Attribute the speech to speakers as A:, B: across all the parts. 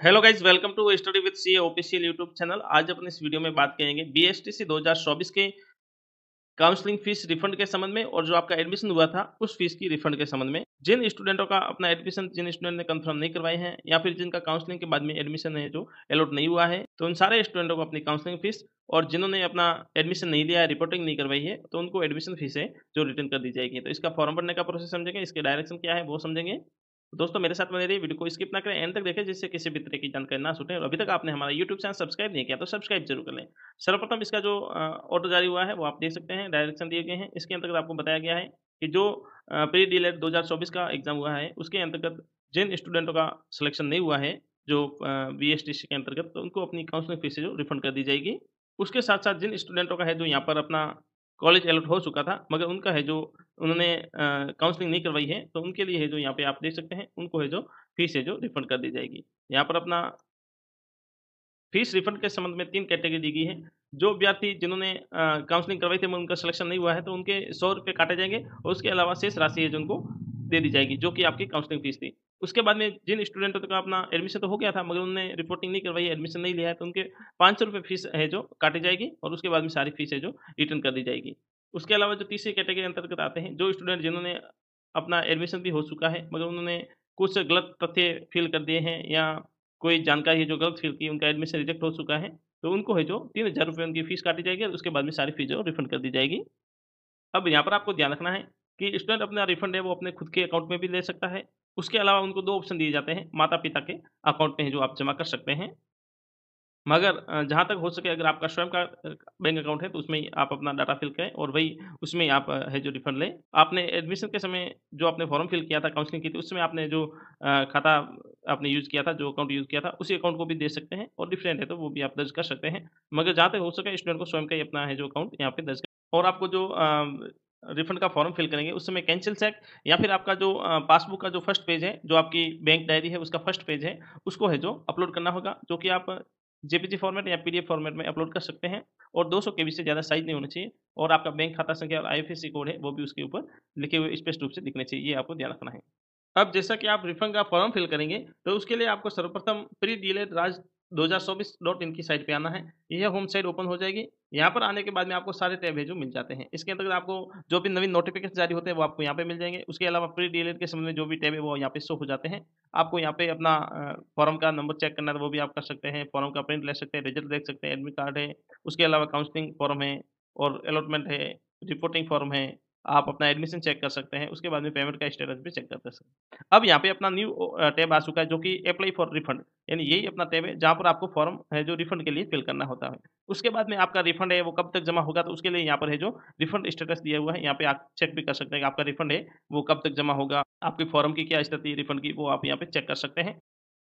A: hello guys welcome to study with C official YouTube channel आज अपने इस video में बात करेंगे हजार चौबीस के काउंसलिंग फीस रिफंड के संबंध में और जो आपका एडमिशन हुआ था उस फीस की रिफंड के संबंध में जिन स्टूडेंटों का अपना एडमिशन जिन स्टूडेंट ने कंफर्म नहीं करवाए हैं या फिर जिनका काउंसलिंग के बाद में एडमिशन है जो अलॉट नहीं हुआ है तो उन सारे स्टूडेंटों को अपनी काउंसलिंग फीस और जिन्होंने अपना एडमिशन नहीं लिया है रिपोर्टिंग नहीं करवाई है तो उनको एडमिशन फीस है जो रिटर्न कर दी जाएगी तो इसका फॉर्म भरने का प्रोसेस समझेंगे इसके डायरेक्शन क्या है वो समझेंगे तो दोस्तों मेरे साथ बने रही वीडियो को स्किप ना करें एंड तक देखें जिससे किसी भी तरह की जानकारी ना छूटे और अभी तक आपने हमारा यूट्यूब चैनल सब्सक्राइब नहीं किया तो सब्सक्राइब जरूर करें सर्वप्रथम इसका जो ऑटो जारी हुआ है वो आप देख सकते हैं डायरेक्शन दिए गए हैं इसके अंतर्गत आपको बताया गया है कि जो प्री डी 2024 का एग्जाम हुआ है उसके अंतर्गत जिन स्टूडेंटों का सिलेक्शन नहीं हुआ है जो बी एस के अंतर्गत तो उनको अपनी काउंसलिंग फीस जो रिफंड कर दी जाएगी उसके साथ साथ जिन स्टूडेंटों का है जो यहाँ पर अपना कॉलेज अलॉट हो चुका था मगर उनका है जो उन्होंने काउंसलिंग नहीं करवाई है तो उनके लिए है जो यहाँ पे आप देख सकते हैं उनको है जो फीस है जो रिफंड कर दी जाएगी यहाँ पर अपना फीस रिफंड के संबंध में तीन कैटेगरी दी गई है जो विद्यार्थी जिन्होंने काउंसलिंग करवाई थी उनका सिलेक्शन नहीं हुआ है तो उनके सौ रुपये काटे जाएंगे और उसके अलावा शेष राशि है जो उनको दे दी जाएगी जो कि आपकी काउंसलिंग फीस थी उसके बाद में जिन स्टूडेंटों का अपना एडमिशन तो हो गया था मगर उन्होंने रिपोर्टिंग नहीं करवाई एडमिशन नहीं लिया है तो उनके पाँच सौ रुपये फीस है जो काटी जाएगी और उसके बाद में सारी फीस है जो रिटर्न कर दी जाएगी उसके अलावा जो तीसरी कैटेगरी अंतर्गत आते हैं जो स्टूडेंट जिन्होंने अपना एडमिशन भी हो चुका है मगर उन्होंने कुछ गलत तथ्य फिल कर दिए हैं या कोई जानकारी है जो गलत फिल की उनका एडमिशन रिजेक्ट हो चुका है तो उनको है जो तीन हज़ार रुपये उनकी फ़ीस काटी जाएगी और उसके बाद में सारी फीस जो रिफंड कर दी जाएगी अब यहाँ पर आपको ध्यान रखना है कि स्टूडेंट अपना रिफंड है वो अपने खुद के अकाउंट में भी ले सकता है उसके अलावा उनको दो ऑप्शन दिए जाते हैं माता पिता के अकाउंट में जो आप जमा कर सकते हैं मगर जहाँ तक हो सके अगर आपका स्वयं का बैंक अकाउंट है तो उसमें आप अपना डाटा फिल करें और वही उसमें आप है जो रिफंड लें आपने एडमिशन के समय जो आपने फॉर्म फिल किया था काउंसलिंग की थी उसमें आपने जो खाता आपने यूज़ किया था जो अकाउंट यूज़ किया था उसी अकाउंट को भी दे सकते हैं और डिफरेंट है तो वो भी आप दर्ज कर सकते हैं मगर जहाँ तक हो सके स्टूडेंट को स्वयं का ही अपना है जो अकाउंट यहाँ पे दर्ज और आपको जो रिफंड का फॉर्म फिल करेंगे उस समय कैंसिल चेक या फिर आपका जो पासबुक का जो फर्स्ट पेज है जो आपकी बैंक डायरी है उसका फर्स्ट पेज है उसको है जो अपलोड करना होगा जो कि आप जेपीजी फॉर्मेट या पीडीएफ फॉर्मेट में अपलोड कर सकते हैं और 200 सौ से ज़्यादा साइज नहीं होना चाहिए और आपका बैंक खाता संख्या और आई कोड है वो भी उसके ऊपर लिखे हुए स्पष्ट रूप से दिखने चाहिए ये आपको ध्यान रखना है अब जैसा कि आप रिफंड का फॉर्म फिल करेंगे तो उसके लिए आपको सर्वप्रथम प्री डीलेड राज दो हज़ार चौबीस डॉट इनकी साइट पे आना है यह होम साइट ओपन हो जाएगी यहाँ पर आने के बाद में आपको सारे टैब है जो मिल जाते हैं इसके अंतर्गत आपको जो भी नवीन नोटिफिकेशन जारी होते हैं वो आपको यहाँ पे मिल जाएंगे उसके अलावा प्री डी के संबंध में जो भी टैब है वो यहाँ पे शो हो जाते हैं आपको यहाँ पे अपना फॉर्म का नंबर चेक करना है वो भी आप कर सकते हैं फॉर्म का प्रिंट ले सकते हैं रिजल्ट देख सकते हैं एडमिट कार्ड है उसके अलावा काउंसलिंग फॉर्म है और अलॉटमेंट है रिपोर्टिंग फॉर्म है आप अपना एडमिशन चेक कर सकते हैं उसके बाद में पेमेंट का स्टेटस भी चेक सकते हैं अब यहाँ पे अपना न्यू टैब आ चुका है जो कि अप्लाई फॉर रिफंड यानी यही अपना टैब है जहाँ पर आपको फॉर्म है जो रिफंड के लिए फिल करना होता है उसके बाद में आपका रिफंड है वो कब तक जमा होगा तो उसके लिए यहाँ पर है जो रिफंड स्टेटस दिया हुआ है यहाँ पे आप चेक भी कर सकते हैं कि आपका रिफंड है वो कब तक जमा होगा आपके फॉर्म की क्या स्थिति रिफंड की वो आप यहाँ पे चेक कर सकते हैं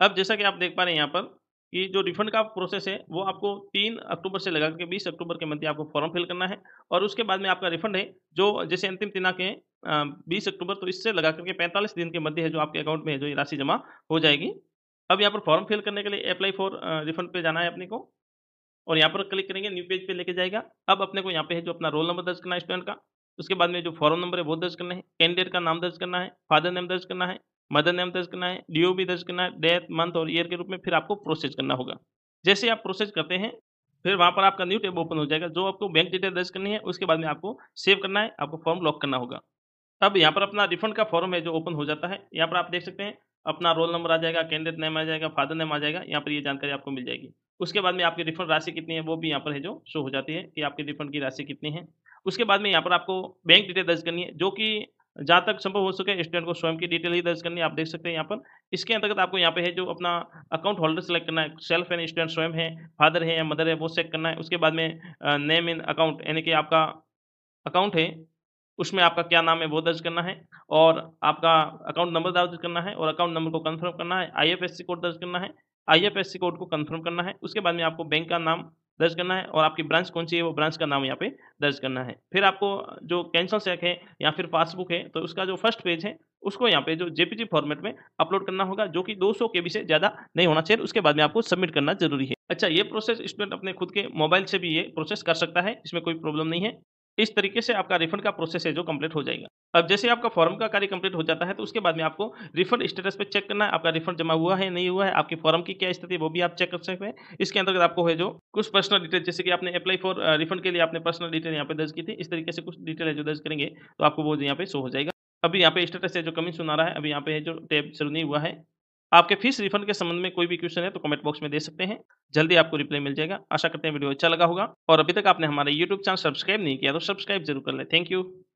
A: अब जैसा कि आप देख पा रहे हैं यहाँ पर कि जो रिफंड का प्रोसेस है वो आपको तीन अक्टूबर से लगा के बीस अक्टूबर के मध्य आपको फॉर्म फिल करना है और उसके बाद में आपका रिफंड है जो जैसे अंतिम दिनांक है बीस अक्टूबर तो इससे लगा करके पैंतालीस दिन के मध्य है जो आपके अकाउंट में है जो ये राशि जमा हो जाएगी अब यहाँ पर फॉर्म फिल करने के लिए अप्लाई फॉर रिफंड पे जाना है अपने को और यहाँ पर क्लिक करेंगे न्यू पेज पे लेके जाएगा अब अपने को यहाँ पे है जो अपना रोल नंबर दर्ज करना है स्टूडेंट का उसके बाद में जो फॉर्म नंबर है वो दर्ज करना है कैंडिडेट का नाम दर्ज करना है फादर नेम दर्ज करना है मदर नेम दर्ज करना है ओ भी दर्ज करना है डेथ मंथ और ईयर के रूप में फिर आपको प्रोसेस करना होगा जैसे आप प्रोसेस करते हैं फिर वहाँ पर आपका न्यू टेब ओपन हो जाएगा जो आपको बैंक डिटेल दर्ज करनी है उसके बाद में आपको सेव करना है आपको फॉर्म लॉक करना होगा अब यहाँ पर अपना रिफंड का फॉर्म है जो ओपन हो जाता है यहाँ पर आप देख सकते हैं अपना रोल नंबर आ जाएगा कैंडिडेट नेम आ जाएगा फादर नेम आ जाएगा यहाँ पर ये जानकारी आपको मिल जाएगी उसके बाद में आपकी रिफंड राशि कितनी है वो भी यहाँ पर है जो शो हो जाती है कि आपकी रिफंड की राशि कितनी है उसके बाद में यहाँ पर आपको बैंक डिटेल दर्ज करनी है जो कि जहाँ तक संभव हो सके स्टूडेंट को स्वयं की डिटेल ही दर्ज करनी आप देख सकते हैं यहाँ पर इसके अंतर्गत आपको यहाँ पे है जो अपना अकाउंट होल्डर सेलेक्ट करना है सेल्फ एंड स्टूडेंट स्वयं है फादर है या मदर है वो सेलेक्ट करना है उसके बाद में नेम इन अकाउंट यानी कि आपका अकाउंट है उसमें आपका क्या नाम है वो दर्ज करना है और आपका अकाउंट नंबर दर्ज करना है और अकाउंट नंबर को कन्फर्म करना है आई कोड दर्ज करना है आई कोड को कन्फर्म करना है उसके बाद में आपको बैंक का नाम दर्ज करना है और आपकी ब्रांच कौन सी है वो ब्रांच का नाम यहाँ पे दर्ज करना है फिर आपको जो कैंसल चेक है या फिर पासबुक है तो उसका जो फर्स्ट पेज है उसको यहाँ पे जो जेपीजी फॉर्मेट में अपलोड करना होगा जो कि 200 बी से ज़्यादा नहीं होना चाहिए उसके बाद में आपको सबमिट करना जरूरी है अच्छा ये प्रोसेस स्टूडेंट अपने खुद के मोबाइल से भी ये प्रोसेस कर सकता है इसमें कोई प्रॉब्लम नहीं है इस तरीके से आपका रिफंड का प्रोसेस है जो कंप्लीट हो जाएगा अब जैसे आपका फॉर्म का कार्य कंप्लीट हो जाता है तो उसके बाद में आपको रिफंड स्टेटस पे चेक करना है आपका रिफंड जमा हुआ है नहीं हुआ है आपके फॉर्म की क्या स्थिति वो भी आप चेक कर सकते हैं इसके अंतर्गत आपको है जो कुछ पर्सनल डिटेल जैसे कि आपने अप्लाई फॉर रिफंड के लिए आपने पर्सनल डिटेल यहाँ पे दर्ज की थी इस तरीके से कुछ डिटेल है जो दर्ज करेंगे तो आपको वो यहाँ पे शो हो जाएगा अभी यहाँ पे स्टेटस है जो कमी सुना रहा है अभी यहाँ पे जो टैब शुरू नहीं हुआ है आपके फीस रिफंड के संबंध में कोई भी क्वेश्चन है तो कमेंट बॉक्स में दे सकते हैं जल्दी आपको रिप्लाई मिल जाएगा आशा करते हैं वीडियो अच्छा लगा होगा और अभी तक आपने हमारा यूट्यूब चैनल सब्सक्राइब नहीं किया तो सब्सक्राइब जरूर कर लें थैंक यू